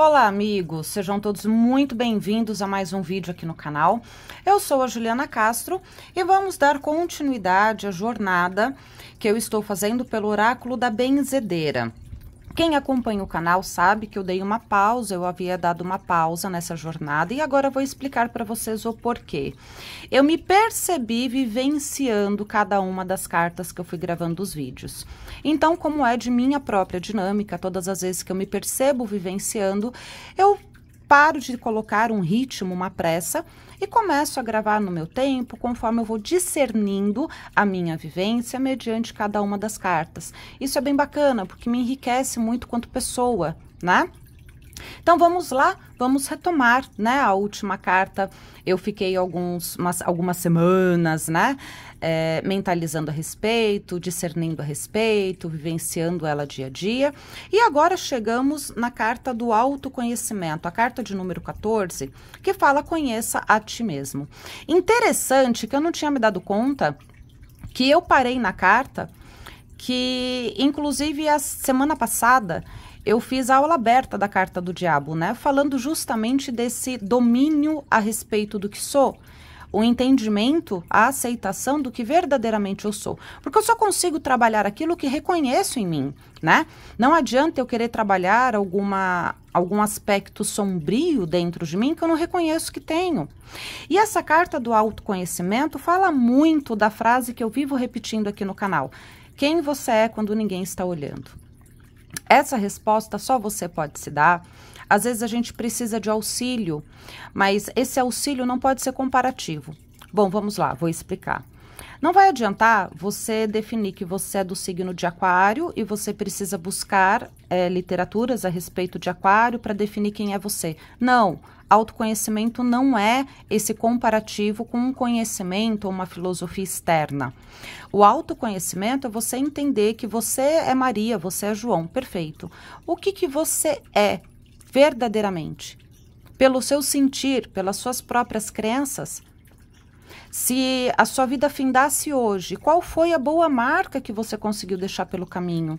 Olá, amigos! Sejam todos muito bem-vindos a mais um vídeo aqui no canal. Eu sou a Juliana Castro e vamos dar continuidade à jornada que eu estou fazendo pelo Oráculo da Benzedeira. Quem acompanha o canal sabe que eu dei uma pausa, eu havia dado uma pausa nessa jornada e agora vou explicar para vocês o porquê. Eu me percebi vivenciando cada uma das cartas que eu fui gravando os vídeos. Então, como é de minha própria dinâmica, todas as vezes que eu me percebo vivenciando, eu paro de colocar um ritmo, uma pressa e começo a gravar no meu tempo, conforme eu vou discernindo a minha vivência mediante cada uma das cartas. Isso é bem bacana, porque me enriquece muito quanto pessoa, né? Então vamos lá, vamos retomar, né? A última carta eu fiquei alguns, umas, algumas semanas, né? É, mentalizando a respeito, discernindo a respeito, vivenciando ela dia a dia. E agora chegamos na carta do autoconhecimento, a carta de número 14, que fala conheça a ti mesmo. Interessante que eu não tinha me dado conta que eu parei na carta que, inclusive, a semana passada eu fiz a aula aberta da Carta do Diabo, né? Falando justamente desse domínio a respeito do que sou o entendimento, a aceitação do que verdadeiramente eu sou. Porque eu só consigo trabalhar aquilo que reconheço em mim, né? Não adianta eu querer trabalhar alguma algum aspecto sombrio dentro de mim que eu não reconheço que tenho. E essa carta do autoconhecimento fala muito da frase que eu vivo repetindo aqui no canal: quem você é quando ninguém está olhando. Essa resposta só você pode se dar. Às vezes a gente precisa de auxílio, mas esse auxílio não pode ser comparativo. Bom, vamos lá, vou explicar. Não vai adiantar você definir que você é do signo de Aquário e você precisa buscar é, literaturas a respeito de Aquário para definir quem é você. Não. Autoconhecimento não é esse comparativo com um conhecimento ou uma filosofia externa. O autoconhecimento é você entender que você é Maria, você é João, perfeito. O que, que você é verdadeiramente? Pelo seu sentir, pelas suas próprias crenças, se a sua vida findasse hoje, qual foi a boa marca que você conseguiu deixar pelo caminho?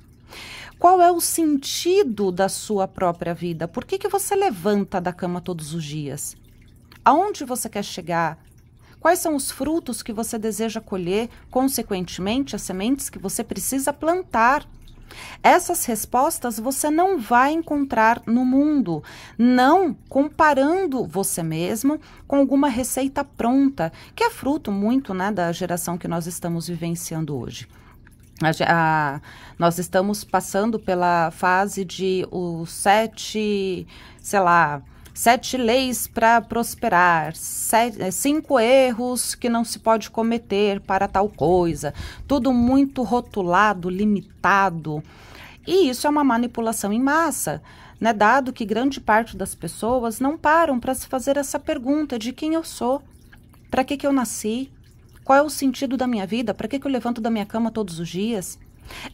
Qual é o sentido da sua própria vida? Por que, que você levanta da cama todos os dias? Aonde você quer chegar? Quais são os frutos que você deseja colher, consequentemente, as sementes que você precisa plantar essas respostas você não vai encontrar no mundo, não comparando você mesmo com alguma receita pronta, que é fruto muito né, da geração que nós estamos vivenciando hoje. A, a, nós estamos passando pela fase de os sete, sei lá, sete leis para prosperar, sete, é, cinco erros que não se pode cometer para tal coisa, tudo muito rotulado, limitado. E isso é uma manipulação em massa, né? dado que grande parte das pessoas não param para se fazer essa pergunta de quem eu sou, para que, que eu nasci, qual é o sentido da minha vida, para que, que eu levanto da minha cama todos os dias.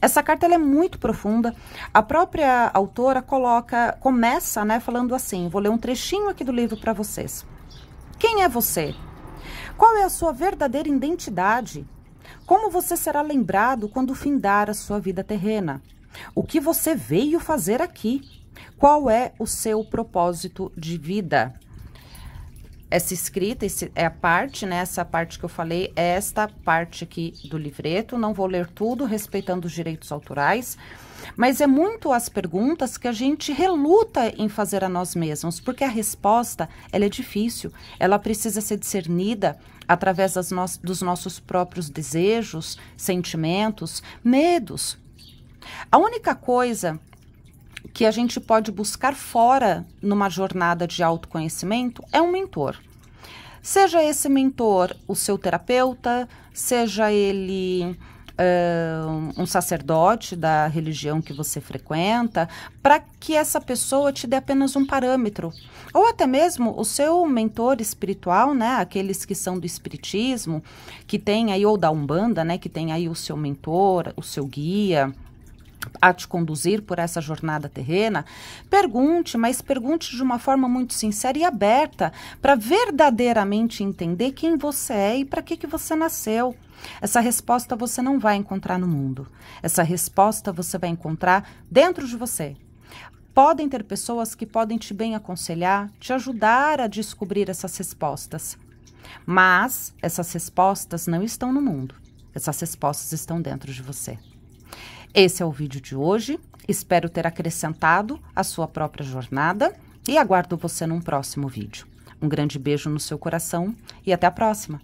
Essa carta é muito profunda. A própria autora coloca, começa, né, falando assim: vou ler um trechinho aqui do livro para vocês. Quem é você? Qual é a sua verdadeira identidade? Como você será lembrado quando findar a sua vida terrena? O que você veio fazer aqui? Qual é o seu propósito de vida? essa escrita, esse, é a parte, né? Essa parte que eu falei, é esta parte aqui do livreto. Não vou ler tudo, respeitando os direitos autorais. Mas é muito as perguntas que a gente reluta em fazer a nós mesmos, porque a resposta, ela é difícil. Ela precisa ser discernida através das no dos nossos próprios desejos, sentimentos, medos. A única coisa que a gente pode buscar fora numa jornada de autoconhecimento é um mentor. Seja esse mentor o seu terapeuta, seja ele uh, um sacerdote da religião que você frequenta, para que essa pessoa te dê apenas um parâmetro. Ou até mesmo o seu mentor espiritual, né? Aqueles que são do espiritismo, que tem aí, ou da Umbanda, né? Que tem aí o seu mentor, o seu guia a te conduzir por essa jornada terrena, pergunte, mas pergunte de uma forma muito sincera e aberta, para verdadeiramente entender quem você é e para que, que você nasceu. Essa resposta você não vai encontrar no mundo. Essa resposta você vai encontrar dentro de você. Podem ter pessoas que podem te bem aconselhar, te ajudar a descobrir essas respostas. Mas essas respostas não estão no mundo. Essas respostas estão dentro de você. Esse é o vídeo de hoje. Espero ter acrescentado a sua própria jornada e aguardo você num próximo vídeo. Um grande beijo no seu coração e até a próxima!